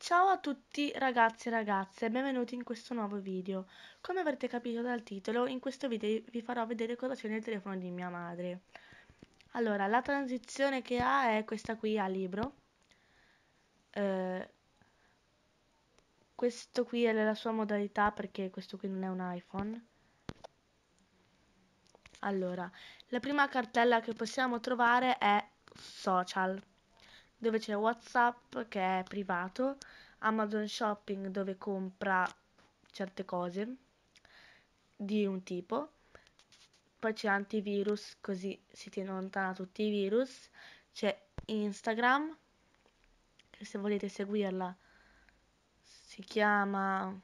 Ciao a tutti ragazzi e ragazze, benvenuti in questo nuovo video. Come avrete capito dal titolo, in questo video vi farò vedere cosa c'è nel telefono di mia madre. Allora, la transizione che ha è questa qui a libro. Eh, questo qui è la sua modalità perché questo qui non è un iPhone. Allora, la prima cartella che possiamo trovare è social dove c'è WhatsApp che è privato, Amazon Shopping dove compra certe cose di un tipo, poi c'è antivirus così si tiene lontano tutti i virus, c'è Instagram che se volete seguirla si chiama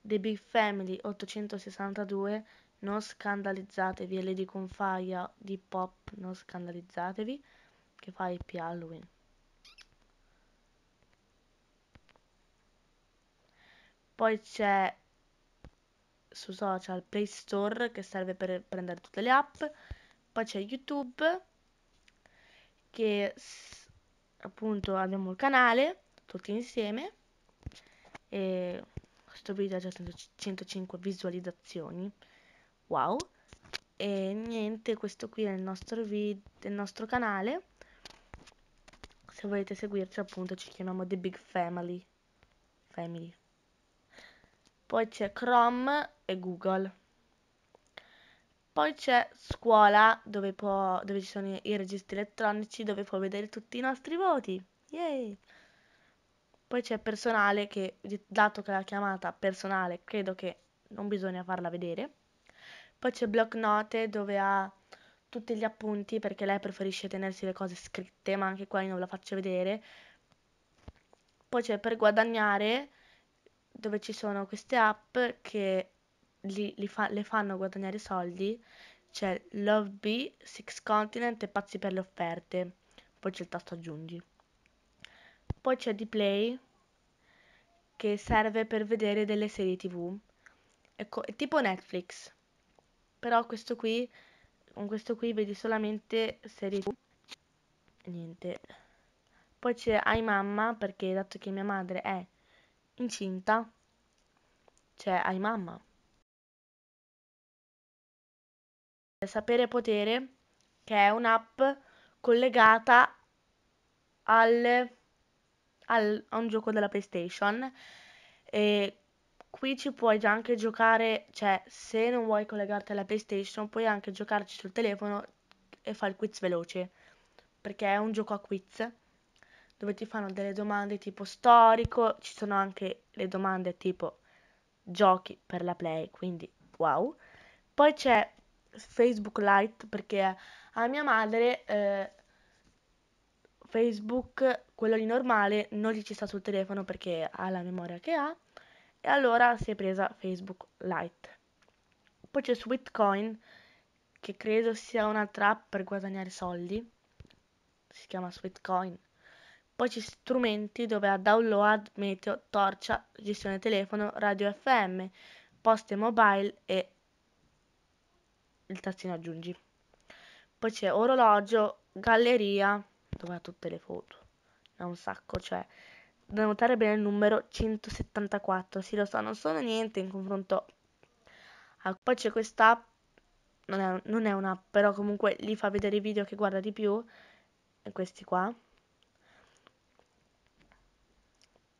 The Big Family 862 non scandalizzatevi, è Lady Confaia di pop, non scandalizzatevi che fa IP Halloween. Poi c'è su social Play Store che serve per prendere tutte le app. Poi c'è YouTube che appunto abbiamo il canale tutti insieme e questo video ha già 105 visualizzazioni. Wow. E niente, questo qui è il nostro, il nostro canale se volete seguirci appunto ci chiamiamo The Big Family. Family. Poi c'è Chrome e Google. Poi c'è scuola dove, può, dove, ci sono i registri elettronici dove può vedere tutti i nostri voti. Yay! Poi c'è personale che, dato che la chiamata personale, credo che non bisogna farla vedere. Poi c'è block note dove ha tutti gli appunti perché lei preferisce tenersi le cose scritte, ma anche qua io non la faccio vedere. Poi c'è per guadagnare, dove ci sono queste app che li, li fa, le fanno guadagnare soldi. C'è Love B, Six Continent e Pazzi per le offerte. Poi c'è il tasto aggiungi. Poi c'è di play che serve per vedere delle serie tv. Ecco, è tipo Netflix. Però questo qui con questo qui vedi solamente serie tv niente poi c'è ai mamma perché dato che mia madre è incinta c'è ai mamma sapere potere che è un'app collegata al, al, a un gioco della playstation e qui ci puoi già anche giocare, cioè se non vuoi collegarti alla PlayStation puoi anche giocarci sul telefono e fare il quiz veloce, perché è un gioco a quiz dove ti fanno delle domande tipo storico, ci sono anche le domande tipo giochi per la Play, quindi wow. Poi c'è Facebook Lite perché a mia madre eh, Facebook, quello lì normale, non gli ci sta sul telefono perché ha la memoria che ha e allora si è presa Facebook Lite. Poi c'è Sweetcoin, che credo sia una trap per guadagnare soldi, si chiama Sweetcoin. Poi ci sono strumenti dove ha download, meteo, torcia, gestione telefono, radio FM, poste mobile e il tazzino aggiungi. Poi c'è orologio, galleria, dove ha tutte le foto. È un sacco, cioè da notare bene il numero 174. Sì, lo so, non sono niente in confronto a... Poi c'è quest'app, non non è un'app, però comunque li fa vedere i video che guarda di più, E questi qua.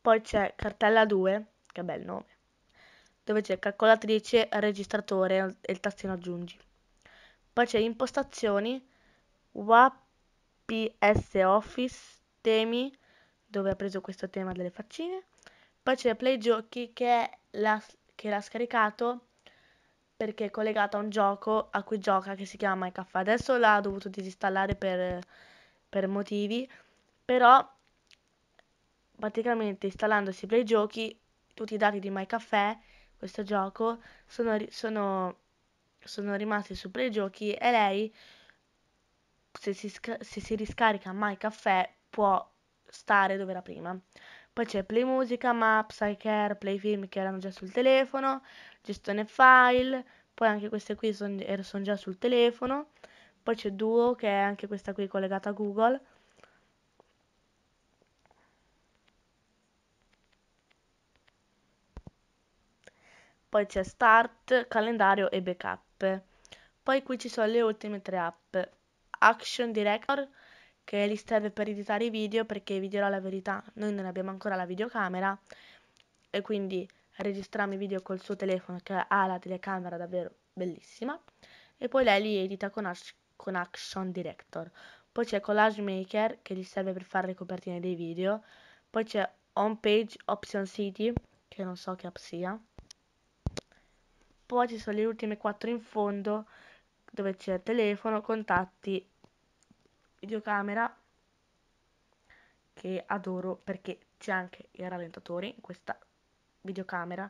Poi c'è cartella 2, che bel nome, dove c'è calcolatrice, registratore e il tastino aggiungi. Poi c'è impostazioni, WAPS Office, temi, dove ha preso questo tema delle faccine. Poi c'è Play Giochi che l'ha, che l'ha scaricato perché è collegato a un gioco a cui gioca che si chiama Minecraft. Adesso l'ha dovuto disinstallare per, per motivi, però praticamente installandosi Play Giochi tutti i dati di My questo gioco, sono, sono, sono rimasti su Play Giochi e lei se si, se si riscarica My può stare dove era prima. Poi c'è Play Musica, Maps, iCare, Play Film che erano già sul telefono, gestione file, poi anche queste qui sono er, son già sul telefono. Poi c'è Duo che è anche questa qui collegata a Google. Poi c'è Start, Calendario e Backup. Poi qui ci sono le ultime tre app. Action Director, che li serve per editare i video perché vi dirò la verità, noi non abbiamo ancora la videocamera e quindi registriamo i video col suo telefono che ha la telecamera davvero bellissima e poi lei li edita con, con Action Director. Poi c'è Collage Maker che gli serve per fare le copertine dei video, poi c'è Homepage Option City che non so che app sia. Poi ci sono le ultime quattro in fondo dove c'è telefono, contatti videocamera che adoro perché c'è anche il rallentatore in questa videocamera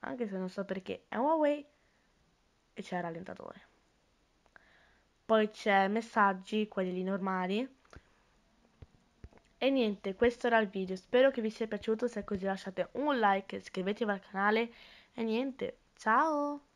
anche se non so perché è Huawei e c'è il rallentatore poi c'è messaggi quelli lì normali e niente questo era il video spero che vi sia piaciuto se è così lasciate un like iscrivetevi al canale e niente ciao